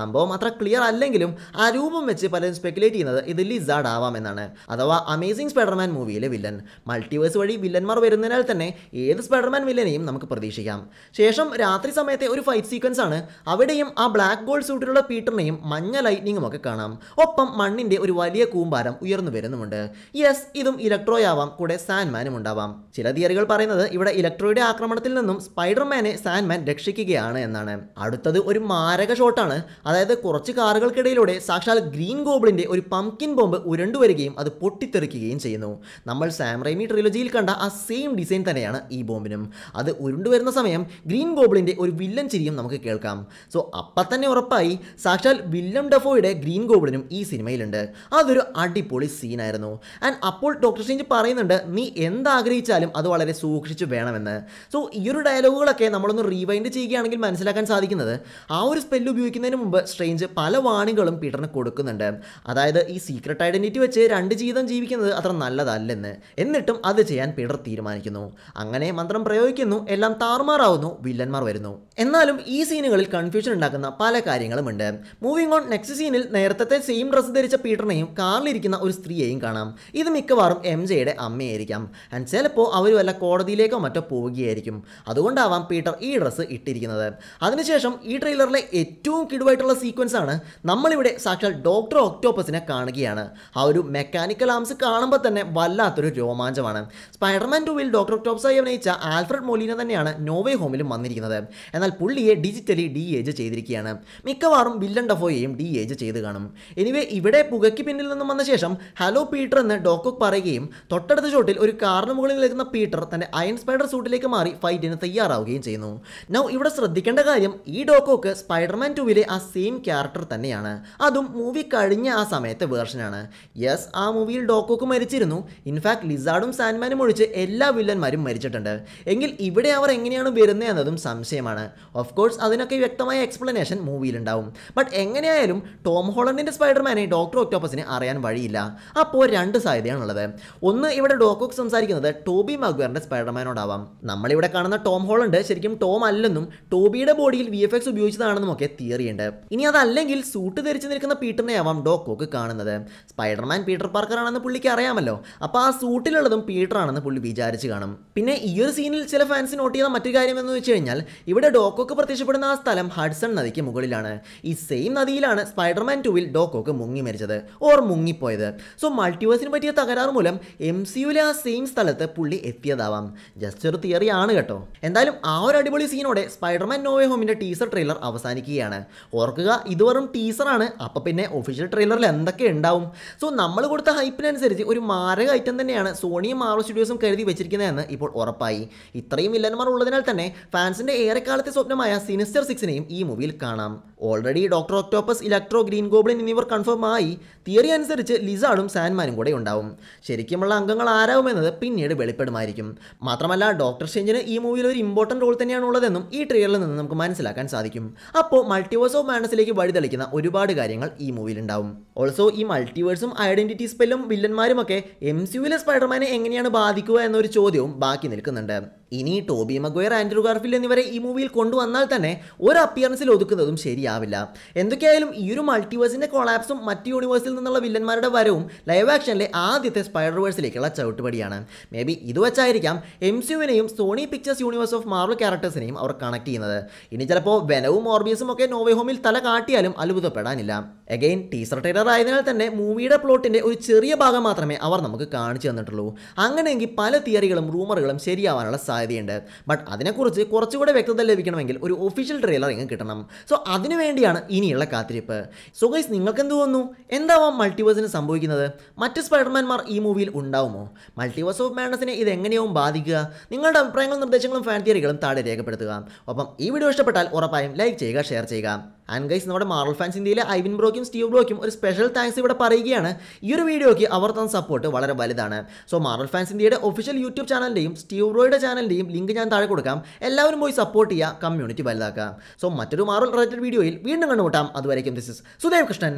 സംഭവം അത്ര ക്ലിയർ അല്ലെങ്കിലും ആ രൂപം വെച്ച് പലരും സ്പെക്കുലേറ്റ് ചെയ്യുന്നത് ഇത് ലിസാഡ് ആവാം എന്നാണ് അഥവാ അമേസിംഗ് സ്പൈഡർമാൻ മൂവിയിലെ വില്ലൻ മൾട്ടിവേഴ്സ് വഴി വില്ലന്മാർ വരുന്നതിനാൽ തന്നെ ഏത് സ്പൈഡർമാൻ വില്ലനെയും നമുക്ക് പ്രതീക്ഷിക്കാം ശേഷം രാത്രി സമയത്തെ ഒരു ഫൈറ്റ് സീക്വൻസ് ആണ് അവിടെയും ആ ബ്ലാക്ക് ഗോൾഡ് സൂട്ടിലുള്ള പീറ്ററിനെയും മഞ്ഞ ലൈറ്റിനിങ്ങും ഒക്കെ കാണാം ഒപ്പം മണ്ണിന്റെ ഒരു വലിയ കൂമ്പാരം ഉയർന്നു വരുന്നുമുണ്ട് യെസ് ഇതും ഇലക്ട്രോയാവാം കൂടെ സാൻമാനും ഉണ്ടാവാം ചില തിയറികൾ പറയുന്നത് ഇവിടെ ഇലക്ട്രോയുടെ ആക്രമണത്തിൽ നിന്നും സ്പൈഡർമാനെ സാൻമാൻ രക്ഷിക്കുകയാണ് എന്നാണ് അടുത്തത് ഒരു മാരക ഷോട്ടാണ് അതായത് കുറച്ച് കാറുകൾക്കിടയിലൂടെ സാക്ഷാൽ ഗ്രീൻ ഗോബിളിന്റെ ഒരു പംകിൻ ബോംബ് ഉരണ്ടുവരികയും വരികയും അത് പൊട്ടിത്തെറിക്കുകയും ചെയ്യുന്നു നമ്മൾ സാംറൈമി ട്രിലോജിയിൽ കണ്ട ആ സെയിം ഡിസൈൻ തന്നെയാണ് ഈ ബോംബിനും അത് ഉരുണ്ടുവരുന്ന വരുന്ന സമയം ഗ്രീൻ ഗോബിളിന്റെ ഒരു വില്ലൻ ചിരിയും നമുക്ക് കേൾക്കാം സോ അപ്പം തന്നെ ഉറപ്പായി സാക്ഷാൽ വില്ലം ഡഫോയുടെ ഗ്രീൻ ഗോബിളിനും ഈ സിനിമയിലുണ്ട് അതൊരു അടിപൊളി സീനായിരുന്നു ആൻഡ് അപ്പോൾ ഡോക്ടർ സ്റ്റേഞ്ച് പറയുന്നുണ്ട് നീ എന്താഗ്രഹിച്ചാലും അത് വളരെ സൂക്ഷിച്ചു വേണമെന്ന് സോ ഈ ഒരു ഡയലോഗുകളൊക്കെ നമ്മളൊന്ന് റീവൈൻഡ് ചെയ്യുകയാണെങ്കിൽ മനസ്സിലാക്കാൻ സാധിക്കുന്നത് ആ ഒരു സ്പെല്ല് ഉപയോഗിക്കുന്നതിന് മുമ്പ് സ്ട്രെയിഞ്ച് പല വാണികളും പീറ്ററിന് കൊടുക്കുന്നുണ്ട് അതായത് ഈ സീക്രട്ട് ഐഡൻറ്റിറ്റി വെച്ച് രണ്ട് ജീവിതം ജീവിക്കുന്നത് അത്ര നല്ലതല്ലെന്ന് എന്നിട്ടും അത് ചെയ്യാൻ പീറ്റർ തീരുമാനിക്കുന്നു അങ്ങനെ മന്ത്രം പ്രയോഗിക്കുന്നു എല്ലാം താറുമാറാവുന്നു വില്ലന്മാർ വരുന്നു എന്നാലും ഈ സീനുകളിൽ കൺഫ്യൂഷൻ ഉണ്ടാക്കുന്ന പല കാര്യങ്ങളുമുണ്ട് മൂവിംഗ് ഓൺ നെക്സ്റ്റ് സീനിൽ നേരത്തെ സെയിം ഡ്രസ്സ് ധരിച്ച പീറ്ററിനെയും കാറിലിരിക്കുന്ന ഒരു സ്ത്രീയെയും കാണാം ഇത് മിക്കവാറും എം ജെയുടെ അമ്മയായിരിക്കാം ആൻഡ് ചിലപ്പോൾ അവർ വല്ല കോടതിയിലേക്കോ മറ്റോ പോവുകയായിരിക്കും അതുകൊണ്ടാവാം പീറ്റർ ഈ ഡ്രസ്സ് ഇട്ടിരിക്കുന്നത് അതിനുശേഷം ഈ ട്രെയിലറിലെ ഏറ്റവും കിടുവായിട്ടുള്ള ഉള്ള സീക്വൻസ് ആണ് നമ്മളിവിടെ സാക്ഷാൽ ഡോക്ടർ ഒക്ടോപ്പസിനെ കാണുകയാണ് ആ ഒരു മെക്കാനിക്കൽ ആംസ് കാണുമ്പോൾ തന്നെ വല്ലാത്തൊരു രോമാഞ്ചമാണ് സ്പൈഡർമാൻ ടൂവിൽ ഡോക്ടർ ഒക്ടോപ്പസായി അഭിനയിച്ച ആൽഫ്രഡ് മോലിനെ തന്നെയാണ് നോവേ ഹോമിലും വന്നിരിക്കുന്നത് എന്നാൽ പുള്ളിയെ ഡിജിറ്റലി ഡി ഏജ് ചെയ്തിരിക്കുകയാണ് മിക്കവാറും വില്ലൻ ഡഫോയെയും ഡി ഏജ് ചെയ്ത് കാണും എനിവേ ഇവിടെ പുകയ്ക്ക് പിന്നിൽ നിന്നും വന്ന ശേഷം ഹലോ പീറ്റർ എന്ന് ഡോക്കോക്ക് പറയുകയും തൊട്ടടുത്ത ഷോട്ടിൽ ഒരു കാറിന് മുകളിൽ നിൽക്കുന്ന പീറ്റർ തന്റെ അയൺ സ്പൈഡർ സൂട്ടിലേക്ക് മാറി ഫൈറ്റിന് തയ്യാറാവുകയും ചെയ്യുന്നു നൗ ഇവിടെ ശ്രദ്ധിക്കേണ്ട കാര്യം ഈ ഡോക്കോക്ക് സ്പൈഡർമാൻ ടൂവിലെ ആ സെയിം ക്യാരക്ടർ തന്നെയാണ് അതും മൂവി കഴിഞ്ഞ ആ സമയത്തെ വേർഷനാണ് യെസ് ആ മൂവിയിൽ ഡോക്കോക്ക് മരിച്ചിരുന്നു ഇൻഫാക്ട് ലിസാർഡും സാൻമാനും ഒഴിച്ച് എല്ലാ വില്ലന്മാരും മരിച്ചിട്ടുണ്ട് എങ്കിൽ ഇവിടെ അവർ എങ്ങനെയാണ് വരുന്നത് എന്നതും സംശയമാണ് ഓഫ് കോഴ്സ് അതിനൊക്കെ വ്യക്തമായ എക്സ്പ്ലനേഷൻ മൂവിയിലുണ്ടാവും ബട്ട് എങ്ങനെയായാലും ടോം ഹോളണ്ടിൻ്റെ സ്പൈഡർമാനെ ഡോക്ടർ ഒക്ടോപ്പസിന് അറിയാൻ വഴിയില്ല അപ്പോൾ രണ്ട് സാധ്യതയാണുള്ളത് ഒന്ന് ഇവിടെ ഡോക്കോക്ക് സംസാരിക്കുന്നത് ടോബി മഗ്വറിൻ്റെ സ്പൈഡർമാനോടാവാം നമ്മളിവിടെ കാണുന്ന ടോം ഹോളണ്ട് ശരിക്കും ടോം അല്ലെന്നും ടോബിയുടെ ബോഡിയിൽ വി എഫ് എക്സ് ഉപയോഗിച്ചതാണെന്നും ഒക്കെ തിയറിയുണ്ട് ഇനി അതല്ലെങ്കിൽ സൂട്ട് ധരിച്ചു നിൽക്കുന്ന പീറ്ററിനെയാവാം ഡോക്കോക്ക് കാണുന്നത് സ്പൈഡർമാൻ പീറ്റർ പാർക്കർ ആണെന്ന് പുള്ളിക്ക് അറിയാമല്ലോ അപ്പോൾ ആ സൂട്ടിലുള്ളതും പീറ്റർ ആണെന്ന് പുള്ളി വിചാരിച്ചു കാണും പിന്നെ ഈ ഒരു സീനിൽ ചില ഫാൻസ് നോട്ട് ചെയ്ത മറ്റൊരു കാര്യം എന്ന് വെച്ച് കഴിഞ്ഞാൽ ഇവിടെ ഡോക്കോക്ക് പ്രത്യക്ഷപ്പെടുന്ന ആ സ്ഥലം ഹഡ്സൺ നദിക്ക് മുകളിലാണ് ഈ സെയിം നദിയിലാണ് സ്പൈഡർമാൻ ടൂവിൽ ഡോക്കോക്ക് മുങ്ങി മരിച്ചത് ഓർ മുങ്ങിപ്പോയത് സോ മൾട്ടിവേഴ്സിന് പറ്റിയ തകരാറ് മൂലം എം സിയുലെ ആ സെയിം സ്ഥലത്ത് പുള്ളി എത്തിയതാവാം ജസ്റ്റ് ഒരു തിയറി ആണ് കേട്ടോ എന്തായാലും ആ ഒരു അടിപൊളി സീനോടെ സ്പൈഡർമാൻ നോവേ ഹോമിന്റെ ടീസർ ട്രെയിലർ അവസാനിക്കുകയാണ് ഓർക്ക് നോക്കുക ഇത് വെറും ടീസറാണ് അപ്പോൾ പിന്നെ ഒഫീഷ്യൽ ട്രെയിലറിൽ എന്തൊക്കെ ഉണ്ടാവും സോ നമ്മൾ കൊടുത്ത ഹൈപ്പിനനുസരിച്ച് ഒരു മാരക ഐറ്റം തന്നെയാണ് സോണിയും മാർവൽ സ്റ്റുഡിയോസും കരുതി വെച്ചിരിക്കുന്നതെന്ന് ഇപ്പോൾ ഉറപ്പായി ഇത്രയും വില്ലന്മാർ ഉള്ളതിനാൽ തന്നെ ഫാൻസിൻ്റെ ഏറെക്കാലത്തെ സ്വപ്നമായ സിനിസ്റ്റർ സിക്സിനെയും ഈ മൂവിയിൽ കാണാം already doctor octopus electro green goblin എന്നിവർ കൺഫേം ആയി തിയറി അനുസരിച്ച് ലിസാഡും സാൻമാനും കൂടെ ഉണ്ടാവും ശരിക്കുമുള്ള അംഗങ്ങൾ ആരാവുമെന്നത് പിന്നീട് വെളിപ്പെടുമായിരിക്കും മാത്രമല്ല ഡോക്ടർ ഷെഞ്ചിന് ഈ മൂവിയിൽ ഒരു ഇമ്പോർട്ടൻറ്റ് റോൾ തന്നെയാണ് ഉള്ളതെന്നും ഈ ട്രെയിലറിൽ നിന്ന് നമുക്ക് മനസ്സിലാക്കാൻ സാധിക്കും അപ്പോൾ മൾട്ടിവേഴ്സ് ഓഫ് മാനസ് യൂണിവേഴ്സിലേക്ക് വഴിതെളിക്കുന്ന ഒരുപാട് കാര്യങ്ങൾ ഈ മൂവിയിലുണ്ടാവും ഓൾസോ ഈ മൾട്ടിവേഴ്സും ഐഡന്റിറ്റി സ്പെല്ലും വില്ലന്മാരും ഒക്കെ എം സിയുലെ സ്പൈഡർമാനെ എങ്ങനെയാണ് ബാധിക്കുക എന്നൊരു ചോദ്യവും ബാക്കി നിൽക്കുന്നുണ്ട് ഇനി ടോബി മഗ്വയർ ആൻഡ്രൂ ഗാർഫിൽ എന്നിവരെ ഈ മൂവിയിൽ കൊണ്ടുവന്നാൽ തന്നെ ഒരു അപ്പിയറൻസിൽ ഒതുക്കുന്നതും ശരിയാവില്ല എന്തൊക്കെയായാലും ഈ ഒരു മൾട്ടിവേഴ്സിൻ്റെ കൊളാപ്സും മറ്റ് യൂണിവേഴ്സിൽ നിന്നുള്ള വില്ലന്മാരുടെ വരവും ലൈവ് ആക്ഷനിലെ ആദ്യത്തെ സ്പൈഡർ വേഴ്സിലേക്കുള്ള ചവിട്ടുപടിയാണ് മേ ബി ഇത് വെച്ചായിരിക്കാം എം സിയുവിനെയും Sony pictures universe of Marvel ക്യാരക്ടേഴ്സിനെയും അവർ കണക്ട് ചെയ്യുന്നത് ഇനി ചിലപ്പോൾ വെനവും ഓർബിയസും ഒക്കെ നോവേ ഹോമിൽ തല കാട്ടിയാലും അത്ഭുതപ്പെടാനില്ല അഗെയിൻ ടീസർ ട്രെയിലർ ആയതിനാൽ തന്നെ മൂവിയുടെ പ്ലോട്ടിൻ്റെ ഒരു ചെറിയ ഭാഗം മാത്രമേ അവർ നമുക്ക് കാണിച്ചു തന്നിട്ടുള്ളൂ അങ്ങനെയെങ്കിൽ പല തിയറികളും റൂമറുകളും ശരിയാവാനുള്ള സാധ്യത സാധ്യതയുണ്ട് ബട്ട് അതിനെക്കുറിച്ച് കുറച്ചുകൂടെ വ്യക്തത ലഭിക്കണമെങ്കിൽ ഒരു ഒഫീഷ്യൽ ട്രെയിലർ നിങ്ങൾക്ക് കിട്ടണം സോ അതിനുവേണ്ടിയാണ് ഇനിയുള്ള കാത്തിരിപ്പ് സോ ഗൈസ് നിങ്ങൾക്ക് എന്ത് തോന്നുന്നു എന്താവാം മൾട്ടിവേഴ്സിന് സംഭവിക്കുന്നത് മറ്റ് സ്പൈഡർമാൻമാർ ഈ മൂവിയിൽ ഉണ്ടാവുമോ മൾട്ടിവേഴ്സ് ഓഫ് മാഡ്നസിനെ ഇത് എങ്ങനെയാവും ബാധിക്കുക നിങ്ങളുടെ അഭിപ്രായങ്ങളും നിർദ്ദേശങ്ങളും ഫാൻ തിയറികളും താഴെ രേഖപ്പെടുത്തുക ഒപ്പം ഈ വീഡിയോ ഇഷ്ടപ്പെട്ടാൽ ഉറപ്പായും ലൈക്ക് ചെയ്യുക ഷെയർ ചെയ്യുക ആൻഡ് ഗൈസ് നമ്മുടെ മാർവൽ ഫാൻസ് ഇന്ത്യയിലെ ഐവിൻ ബ്രോക്കും സ്റ്റീവ് ബ്രോക്കും ഒരു സ്പെഷ്യൽ താങ്ക്സ് ഇവിടെ പറയുകയാണ് ഈ ഒരു വീഡിയോയ്ക്ക് അവർ തന്ന സപ്പോർട്ട് വളരെ വലുതാണ് സോ മാർവൽ ഫാൻസ് ഇന്ത്യയുടെ ഒഫീഷ്യൽ യൂട്യൂബ് ചാനലിൻ്റെയും സ്റ്റീവ് ബ്രോയുടെ ചാനലിൻ്റെയും ലിങ്ക് ഞാൻ താഴെ കൊടുക്കാം എല്ലാവരും പോയി സപ്പോർട്ട് ചെയ്യുക കമ്മ്യൂണിറ്റി വലുതാക്കാം സോ മറ്റൊരു മാർവൽ റിലേറ്റഡ് വീഡിയോയിൽ വീണ്ടും കണ്ടുമുട്ടാം അതുവരേക്കും this is Sudev Krishnan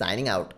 signing out